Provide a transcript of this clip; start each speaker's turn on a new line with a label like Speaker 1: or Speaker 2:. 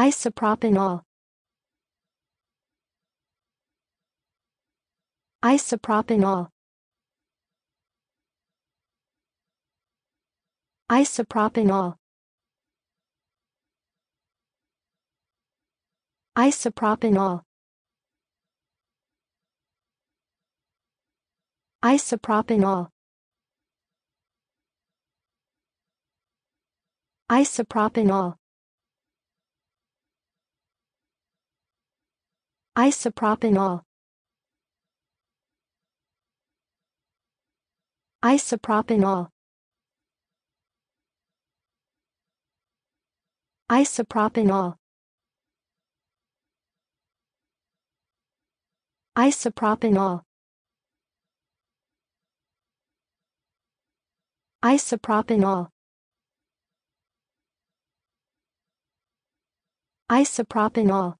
Speaker 1: Isopropanol Isopropanol Isopropanol Isopropanol Isopropanol Isopropanol Isopropanol Isopropanol Isopropanol Isopropanol Isopropanol Isopropanol